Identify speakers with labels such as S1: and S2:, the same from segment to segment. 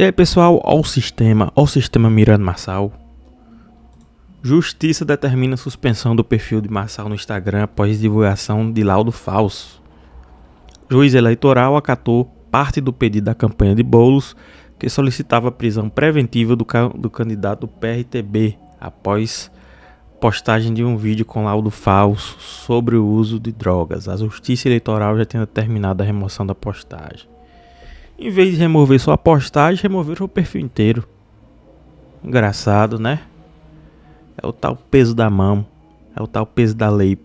S1: E aí pessoal, ao sistema, ao sistema Miranda Marçal. Justiça determina suspensão do perfil de Marçal no Instagram após divulgação de laudo falso. Juiz eleitoral acatou parte do pedido da campanha de Bolos, que solicitava a prisão preventiva do, ca do candidato PRTB após postagem de um vídeo com laudo falso sobre o uso de drogas. A Justiça Eleitoral já tinha determinado a remoção da postagem. Em vez de remover sua postagem, remover o perfil inteiro. Engraçado, né? É o tal peso da mão, é o tal peso da lei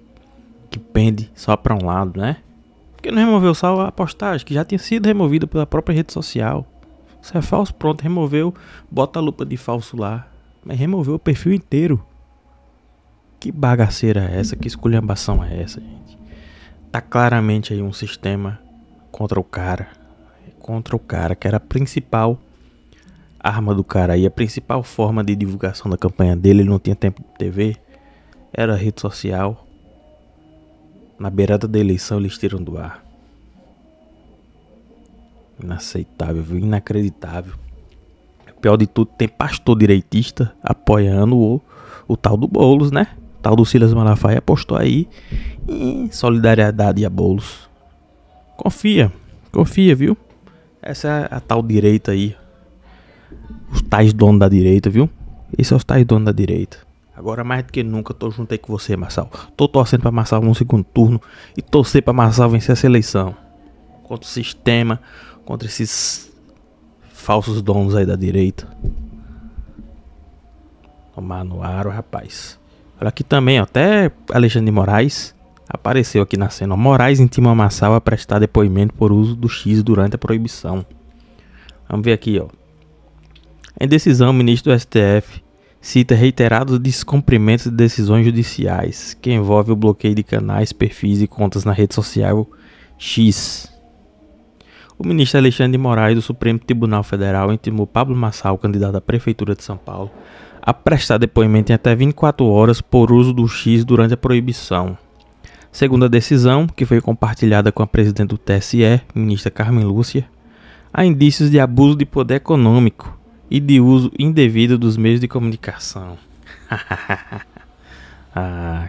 S1: que pende só para um lado, né? Porque não removeu só a postagem, que já tinha sido removida pela própria rede social. Se é falso, pronto, removeu, bota a lupa de falso lá. Mas removeu o perfil inteiro. Que bagaceira é essa? Que esculhambação é essa, gente? Tá claramente aí um sistema contra o cara contra o cara, que era a principal arma do cara e a principal forma de divulgação da campanha dele, ele não tinha tempo de TV, era a rede social. Na beirada da eleição eles tiram do ar. Inaceitável, inacreditável. pior de tudo, tem pastor direitista apoiando o, o tal do Boulos, né? O tal do Silas Malafaia apostou aí em solidariedade a Boulos. Confia, confia, viu? Essa é a tal direita aí. Os tais donos da direita, viu? Esses são é os tais donos da direita. Agora mais do que nunca tô junto aí com você, Marçal. Tô torcendo pra Marçal no segundo turno e torcer pra Marçal vencer essa eleição. Contra o sistema, contra esses falsos donos aí da direita. Tomar no ar, rapaz. Olha aqui também, ó, até Alexandre de Moraes Apareceu aqui na cena. Moraes intima Massal a prestar depoimento por uso do X durante a proibição. Vamos ver aqui, ó. Em decisão, o ministro do STF cita reiterados descumprimentos de decisões judiciais que envolvem o bloqueio de canais, perfis e contas na rede social X. O ministro Alexandre de Moraes do Supremo Tribunal Federal intimou Pablo Massal, candidato à prefeitura de São Paulo, a prestar depoimento em até 24 horas por uso do X durante a proibição. Segundo a decisão, que foi compartilhada com a presidente do TSE, ministra Carmen Lúcia, há indícios de abuso de poder econômico e de uso indevido dos meios de comunicação. ah.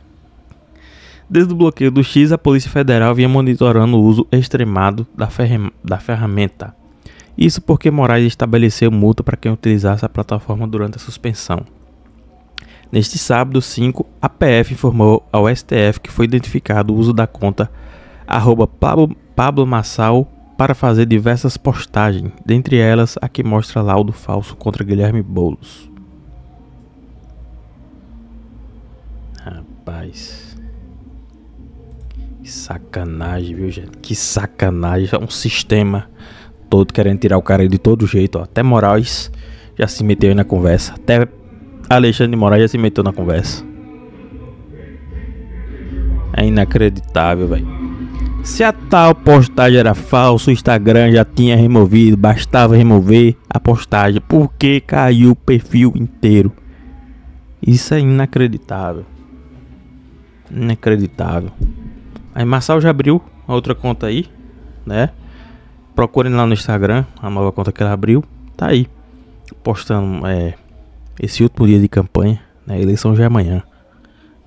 S1: Desde o bloqueio do X, a Polícia Federal vinha monitorando o uso extremado da, ferram da ferramenta. Isso porque Moraes estabeleceu multa para quem utilizasse a plataforma durante a suspensão. Neste sábado 5, a PF informou ao STF que foi identificado o uso da conta arroba Pablo, Pablo Massal para fazer diversas postagens, dentre elas a que mostra laudo falso contra Guilherme Boulos. Rapaz. Que sacanagem, viu, gente? Que sacanagem. É um sistema todo querendo tirar o cara de todo jeito, ó. Até Moraes já se meteu aí na conversa. Até Alexandre de Moraes já se meteu na conversa. É inacreditável, velho. Se a tal postagem era falsa, o Instagram já tinha removido, bastava remover a postagem, porque caiu o perfil inteiro. Isso é inacreditável. Inacreditável. Aí Marçal já abriu a outra conta aí, né? Procurem lá no Instagram a nova conta que ela abriu. Tá aí. Postando é, esse último dia de campanha, né? A eleição já é amanhã.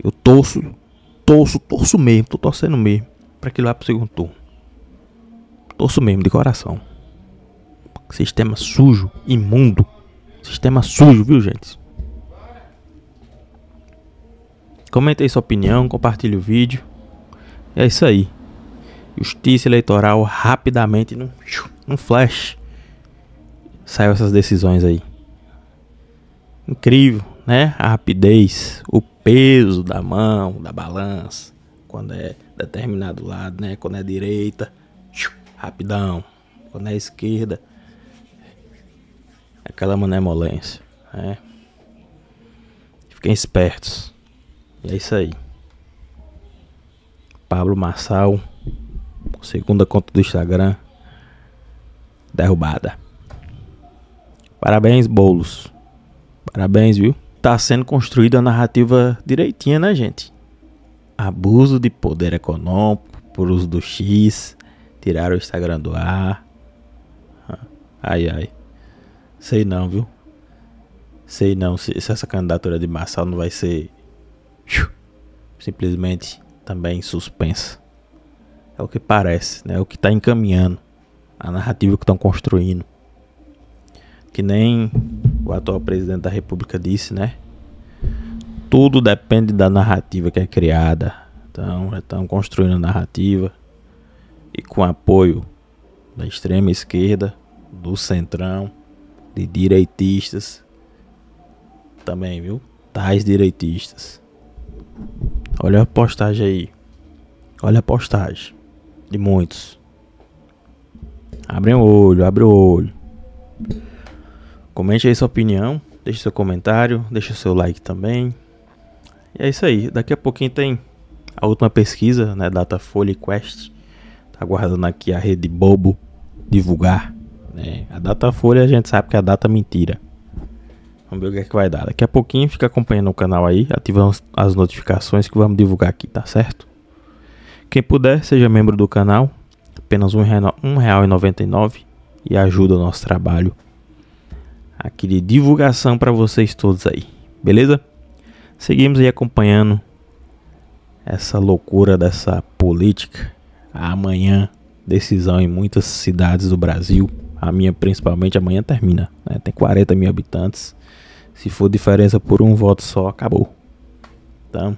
S1: Eu torço, torço, torço mesmo, tô torcendo mesmo para que lá pro segundo turno. Torço mesmo de coração. Sistema sujo, imundo. Sistema sujo, viu, gente? Comenta aí sua opinião, compartilha o vídeo. É isso aí. Justiça eleitoral rapidamente num, num flash. Saiu essas decisões aí. Incrível, né? A rapidez, o peso da mão, da balança, quando é determinado lado, né? Quando é direita, rapidão. Quando é esquerda, aquela manemolência, né? Fiquem espertos. E é isso aí. Pablo Marçal, segunda conta do Instagram, derrubada. Parabéns, Bolos. Parabéns, viu? Tá sendo construída a narrativa direitinha, né, gente? Abuso de poder econômico por uso do X, tiraram o Instagram do ar. Ai, ai. Sei não, viu? Sei não se, se essa candidatura de Marçal não vai ser simplesmente também suspensa. É o que parece, né? É o que tá encaminhando a narrativa que estão construindo. Que nem o atual presidente da República disse, né? Tudo depende da narrativa que é criada. Então, estão construindo a narrativa e com apoio da extrema esquerda, do centrão, de direitistas também, viu? Tais direitistas. Olha a postagem aí. Olha a postagem de muitos. Abre o olho, abre o olho. Comente aí sua opinião, deixe seu comentário, deixe seu like também. E é isso aí. Daqui a pouquinho tem a última pesquisa, né? Data Folha Quest. Tá aguardando aqui a rede Bobo divulgar. Né? A Folha a gente sabe que é a data mentira. Vamos ver o que é que vai dar. Daqui a pouquinho fica acompanhando o canal aí, ativando as notificações que vamos divulgar aqui, tá certo? Quem puder, seja membro do canal, apenas R$1,99 e ajuda o nosso trabalho aqui de divulgação para vocês todos aí, beleza? Seguimos aí acompanhando essa loucura dessa política. Amanhã, decisão em muitas cidades do Brasil. A minha, principalmente, amanhã termina. Né? Tem 40 mil habitantes. Se for diferença por um voto só, acabou. Então,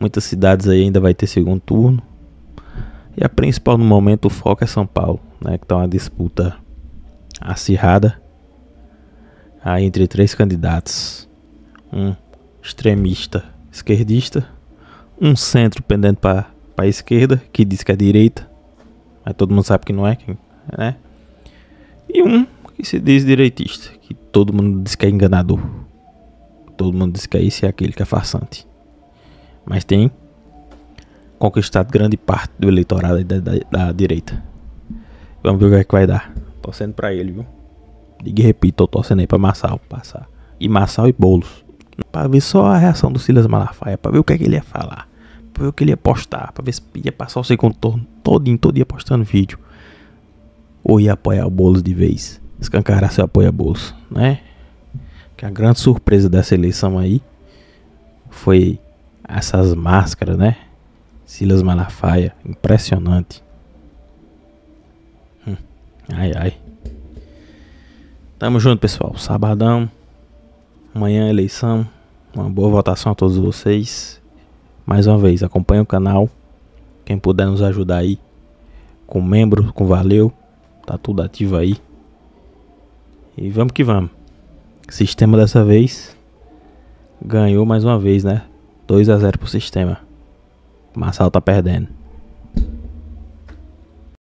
S1: muitas cidades aí ainda vai ter segundo turno. E a principal no momento, o foco é São Paulo, né? Que está uma disputa acirrada aí entre três candidatos: um extremista esquerdista, um centro pendente para a esquerda, que diz que é direita, mas todo mundo sabe que não é, né? E um que se diz direitista, que todo mundo diz que é enganador. Todo mundo diz que é isso e é aquele que é farsante. Mas tem conquistado grande parte do eleitorado da, da, da direita. Vamos ver o que, é que vai dar. Torcendo para ele, viu? Digo e repito, tô torcendo aí pra Massal passar. E Massal e Boulos. Pra ver só a reação do Silas Malafaia, pra ver o que, é que ele ia falar, pra ver o que ele ia postar, pra ver se ia passar o seu contorno todinho, todo dia postando vídeo. Ou ia apoiar o Boulos de vez. Escancarar seu apoio a Boulos, né? Que a grande surpresa dessa eleição aí foi essas máscaras, né? Silas Malafaia, impressionante. Hum. Ai, ai. Tamo junto, pessoal. Sabadão. Amanhã eleição. Uma boa votação a todos vocês. Mais uma vez, acompanhe o canal. Quem puder nos ajudar aí. Com membro, com valeu. Tá tudo ativo aí. E vamos que vamos. Sistema dessa vez ganhou mais uma vez, né? 2 a 0 pro sistema. Marçal tá perdendo.